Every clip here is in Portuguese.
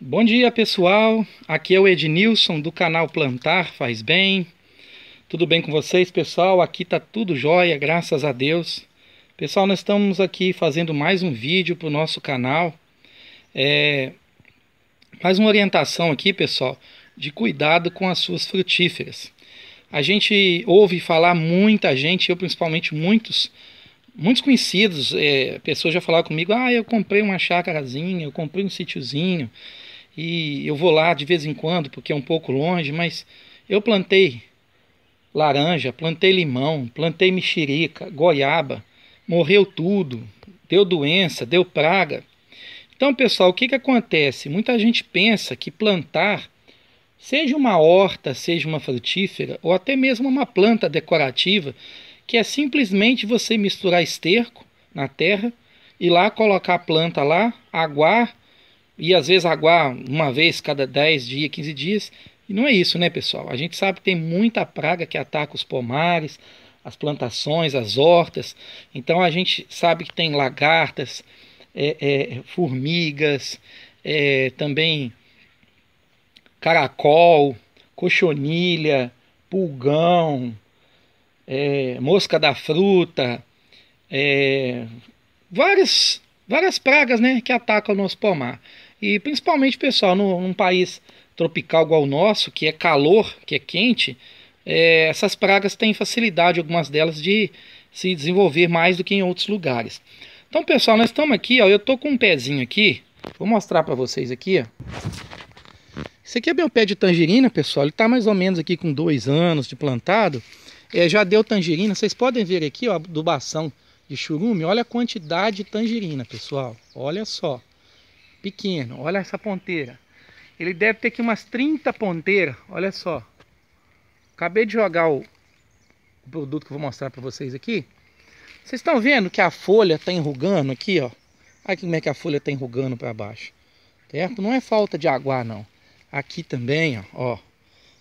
Bom dia pessoal, aqui é o Ednilson do canal Plantar Faz Bem. Tudo bem com vocês pessoal? Aqui tá tudo jóia, graças a Deus. Pessoal, nós estamos aqui fazendo mais um vídeo para o nosso canal. É... Mais uma orientação aqui pessoal, de cuidado com as suas frutíferas. A gente ouve falar muita gente, eu principalmente muitos, muitos conhecidos, é, pessoas já falaram comigo, ah, eu comprei uma chácarazinha, eu comprei um sítiozinho, e eu vou lá de vez em quando porque é um pouco longe, mas eu plantei laranja, plantei limão, plantei mexerica, goiaba, morreu tudo, deu doença, deu praga. Então, pessoal, o que, que acontece? Muita gente pensa que plantar, seja uma horta, seja uma frutífera, ou até mesmo uma planta decorativa, que é simplesmente você misturar esterco na terra e lá colocar a planta lá, aguar e às vezes aguar uma vez cada 10 dias, 15 dias. E não é isso, né, pessoal? A gente sabe que tem muita praga que ataca os pomares, as plantações, as hortas. Então a gente sabe que tem lagartas, é, é, formigas, é, também caracol, cochonilha, pulgão, é, mosca da fruta, é, várias, várias pragas né, que atacam o nosso pomar. E principalmente, pessoal, no, num país tropical igual o nosso, que é calor, que é quente, é, essas pragas têm facilidade, algumas delas, de se desenvolver mais do que em outros lugares. Então, pessoal, nós estamos aqui, ó, eu estou com um pezinho aqui, vou mostrar para vocês aqui, ó. Esse aqui é meu pé de tangerina, pessoal, ele está mais ou menos aqui com dois anos de plantado, é, já deu tangerina, vocês podem ver aqui, ó, adubação de churume, olha a quantidade de tangerina, pessoal, olha só pequeno. Olha essa ponteira. Ele deve ter aqui umas 30 ponteiras. Olha só. Acabei de jogar o produto que eu vou mostrar para vocês aqui. Vocês estão vendo que a folha está enrugando aqui, ó. Olha como é que a folha está enrugando para baixo. Certo? Não é falta de aguar, não. Aqui também, ó.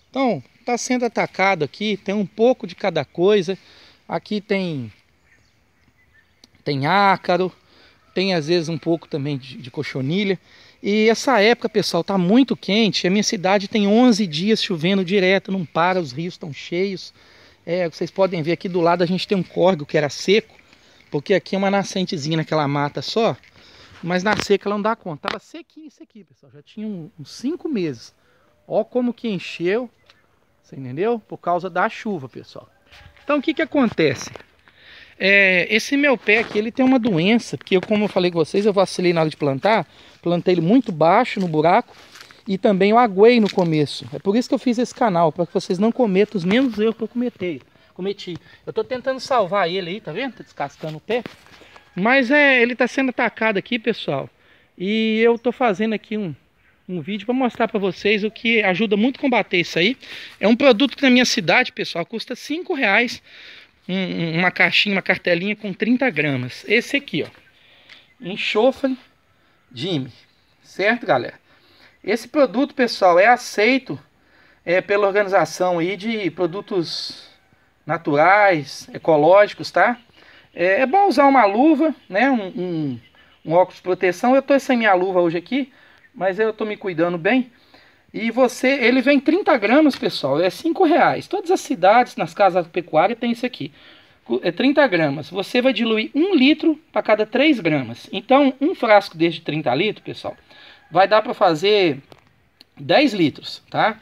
Então, está sendo atacado aqui. Tem um pouco de cada coisa. Aqui tem, tem ácaro tem às vezes um pouco também de, de cochonilha. E essa época, pessoal, está muito quente. A minha cidade tem 11 dias chovendo direto, não para, os rios estão cheios. É, vocês podem ver aqui do lado a gente tem um córrego que era seco, porque aqui é uma nascentezinha naquela mata só. Mas na seca ela não dá conta. Estava sequinho isso aqui, pessoal. Já tinha uns 5 meses. Ó como que encheu, você entendeu? Por causa da chuva, pessoal. Então o que que acontece? É, esse meu pé aqui, ele tem uma doença, porque eu, como eu falei com vocês, eu vacilei na hora de plantar, plantei ele muito baixo no buraco e também eu aguei no começo. É por isso que eu fiz esse canal, para que vocês não cometam os mesmos erros que eu cometi. cometi. Eu estou tentando salvar ele aí, tá vendo? Tá descascando o pé. Mas é, ele está sendo atacado aqui, pessoal. E eu estou fazendo aqui um, um vídeo para mostrar para vocês o que ajuda muito a combater isso aí. É um produto que na minha cidade, pessoal, custa 5 reais um, uma caixinha, uma cartelinha com 30 gramas. Esse aqui, ó. Enxofre Jimmy. Certo, galera? Esse produto, pessoal, é aceito é, pela organização aí de produtos naturais, ecológicos, tá? É, é bom usar uma luva, né? Um, um, um óculos de proteção. Eu tô sem minha luva hoje aqui, mas eu tô me cuidando bem. E você, ele vem 30 gramas, pessoal, é 5 reais. Todas as cidades, nas casas pecuárias, tem isso aqui. É 30 gramas. Você vai diluir 1 litro para cada 3 gramas. Então, um frasco desse de 30 litros, pessoal, vai dar para fazer 10 litros, tá?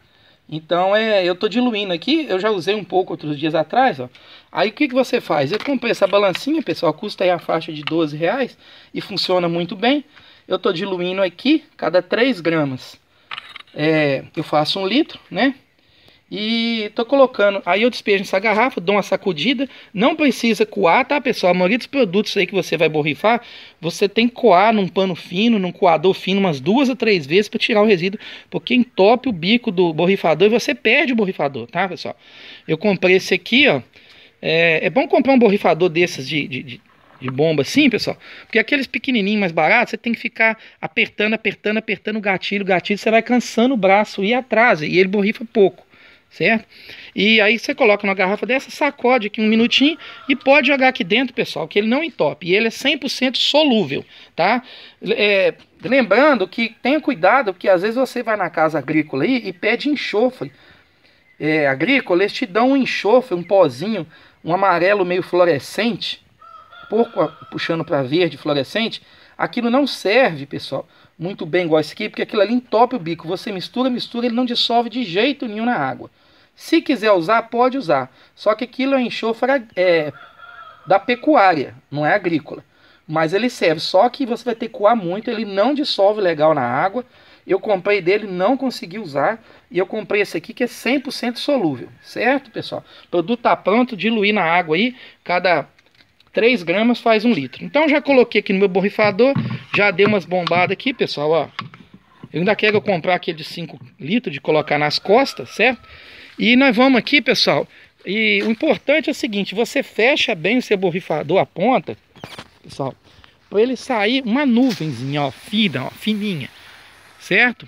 Então, é, eu estou diluindo aqui, eu já usei um pouco outros dias atrás, ó. Aí, o que, que você faz? Eu comprei essa balancinha, pessoal, custa aí a faixa de 12 reais e funciona muito bem. Eu estou diluindo aqui cada 3 gramas é, eu faço um litro, né? E tô colocando, aí eu despejo essa garrafa, dou uma sacudida, não precisa coar, tá pessoal? A maioria dos produtos aí que você vai borrifar, você tem que coar num pano fino, num coador fino, umas duas a três vezes para tirar o resíduo, porque entope o bico do borrifador e você perde o borrifador, tá pessoal? Eu comprei esse aqui, ó, é, é bom comprar um borrifador desses de, de, de de bomba assim, pessoal. Porque aqueles pequenininhos mais baratos, você tem que ficar apertando, apertando, apertando o gatilho, o gatilho, você vai cansando o braço e atrás e ele borrifa pouco, certo? E aí você coloca numa garrafa dessa, sacode aqui um minutinho e pode jogar aqui dentro, pessoal, que ele não entope. E ele é 100% solúvel, tá? É, lembrando que tenha cuidado, porque às vezes você vai na casa agrícola aí e pede enxofre. É, agrícola, eles te dão um enxofre, um pozinho, um amarelo meio fluorescente, pouco puxando para verde fluorescente, aquilo não serve, pessoal, muito bem igual esse aqui, porque aquilo ali entope o bico. Você mistura, mistura, ele não dissolve de jeito nenhum na água. Se quiser usar, pode usar. Só que aquilo é enxofre é, da pecuária, não é agrícola. Mas ele serve, só que você vai ter que coar muito, ele não dissolve legal na água. Eu comprei dele, não consegui usar. E eu comprei esse aqui que é 100% solúvel, certo, pessoal? O produto tá pronto, diluir na água aí. Cada 3 gramas faz 1 litro. Então já coloquei aqui no meu borrifador, já dei umas bombadas aqui, pessoal, ó. Eu ainda quero comprar aquele de 5 litros de colocar nas costas, certo? E nós vamos aqui, pessoal, e o importante é o seguinte, você fecha bem o seu borrifador, a ponta, pessoal, para ele sair uma nuvenzinha, ó, fina, ó, fininha, certo?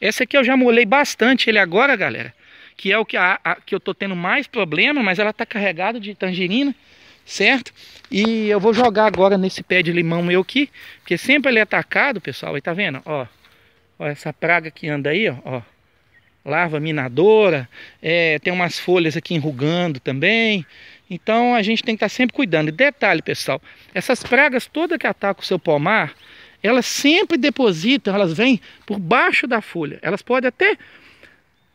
Essa aqui eu já molhei bastante ele agora, galera, que é o que, a, a que eu tô tendo mais problema, mas ela tá carregada de tangerina, certo? E eu vou jogar agora nesse pé de limão meu aqui, porque sempre ele é atacado, pessoal, aí tá vendo? Ó, ó essa praga que anda aí, ó, ó larva minadora, é, tem umas folhas aqui enrugando também. Então a gente tem que estar tá sempre cuidando. E detalhe, pessoal, essas pragas todas que atacam o seu pomar, elas sempre depositam, elas vêm por baixo da folha. Elas podem até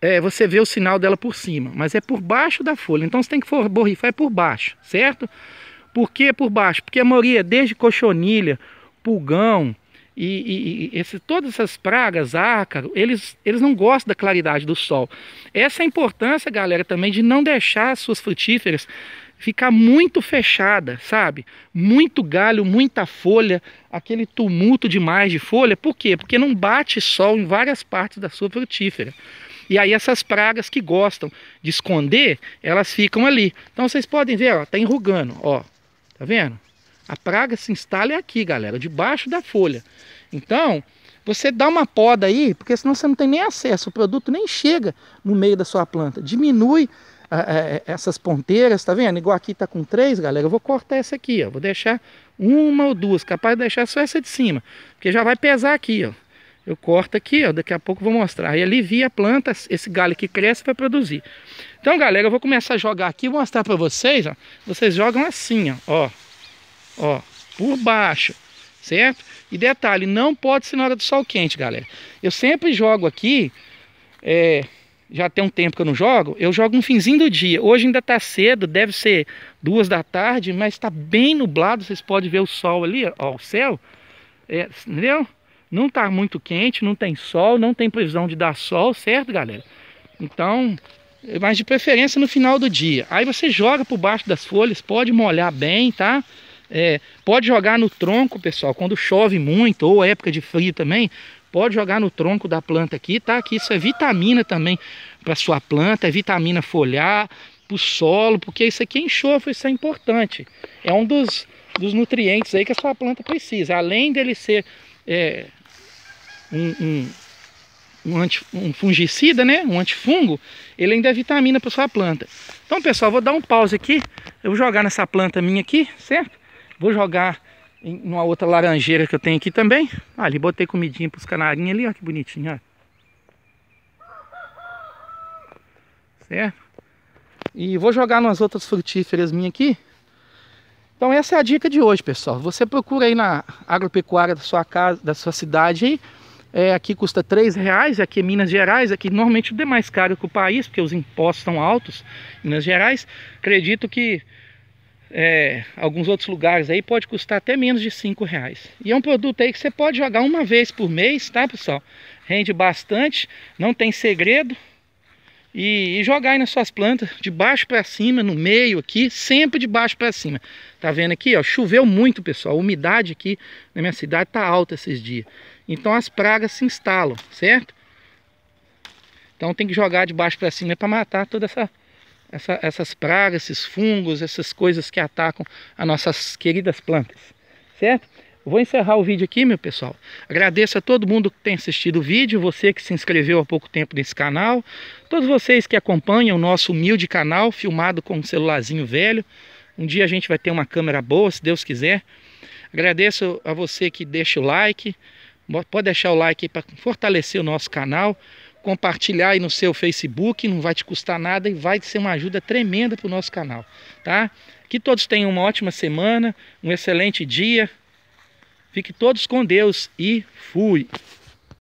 é, você vê o sinal dela por cima, mas é por baixo da folha. Então você tem que borrifar é por baixo, certo? Por que por baixo? Porque a maioria, desde cochonilha, pulgão e, e, e esse, todas essas pragas, ácaro, eles, eles não gostam da claridade do sol. Essa é a importância, galera, também de não deixar as suas frutíferas ficar muito fechada, sabe? Muito galho, muita folha, aquele tumulto demais de folha. Por quê? Porque não bate sol em várias partes da sua frutífera. E aí essas pragas que gostam de esconder, elas ficam ali. Então vocês podem ver, ó, tá enrugando, ó. Tá vendo? A praga se instala é aqui, galera, debaixo da folha. Então, você dá uma poda aí, porque senão você não tem nem acesso, o produto nem chega no meio da sua planta. Diminui ah, é, é, essas ponteiras, tá vendo? Igual aqui tá com três, galera, eu vou cortar essa aqui, ó. Vou deixar uma ou duas, capaz de deixar só essa de cima, porque já vai pesar aqui, ó. Eu corto aqui, ó, daqui a pouco vou mostrar. E alivia a planta, esse galho que cresce para produzir. Então, galera, eu vou começar a jogar aqui, vou mostrar para vocês, ó. Vocês jogam assim, ó, ó, ó, por baixo, certo? E detalhe, não pode ser na hora do sol quente, galera. Eu sempre jogo aqui, é, já tem um tempo que eu não jogo, eu jogo no finzinho do dia. Hoje ainda tá cedo, deve ser duas da tarde, mas tá bem nublado, vocês podem ver o sol ali, ó, o céu, é, entendeu? Não está muito quente, não tem sol, não tem previsão de dar sol, certo, galera? Então, mas de preferência no final do dia. Aí você joga por baixo das folhas, pode molhar bem, tá? É, pode jogar no tronco, pessoal, quando chove muito ou época de frio também, pode jogar no tronco da planta aqui, tá? Que isso é vitamina também para sua planta, é vitamina foliar, para o solo, porque isso aqui é enxofre, isso é importante. É um dos, dos nutrientes aí que a sua planta precisa. Além dele ser é, um, um, um, anti, um fungicida, né? Um antifungo, ele ainda é vitamina para sua planta. Então, pessoal, vou dar um pause aqui. Eu vou jogar nessa planta minha aqui, certo? Vou jogar em uma outra laranjeira que eu tenho aqui também. Ah, ali botei comidinha para os canarinhos ali, ó, que bonitinho, ó. Certo? E vou jogar nas outras frutíferas minhas aqui. Então essa é a dica de hoje, pessoal. Você procura aí na agropecuária da sua casa, da sua cidade aí, é, aqui custa 3 reais, aqui em é Minas Gerais, aqui normalmente de é mais caro que o país, porque os impostos são altos Minas Gerais. Acredito que é, alguns outros lugares aí pode custar até menos de 5 reais. E é um produto aí que você pode jogar uma vez por mês, tá pessoal? Rende bastante, não tem segredo. E, e jogar aí nas suas plantas, de baixo para cima, no meio aqui, sempre de baixo para cima. Tá vendo aqui, ó, choveu muito, pessoal. A umidade aqui na minha cidade tá alta esses dias. Então as pragas se instalam, certo? Então tem que jogar de baixo para cima para matar toda essa, essa, essas pragas, esses fungos, essas coisas que atacam as nossas queridas plantas, certo? Vou encerrar o vídeo aqui, meu pessoal. Agradeço a todo mundo que tem assistido o vídeo, você que se inscreveu há pouco tempo nesse canal, todos vocês que acompanham o nosso humilde canal, filmado com um celularzinho velho. Um dia a gente vai ter uma câmera boa, se Deus quiser. Agradeço a você que deixa o like, Pode deixar o like para fortalecer o nosso canal, compartilhar aí no seu Facebook, não vai te custar nada e vai ser uma ajuda tremenda para o nosso canal, tá? Que todos tenham uma ótima semana, um excelente dia. Fique todos com Deus e fui!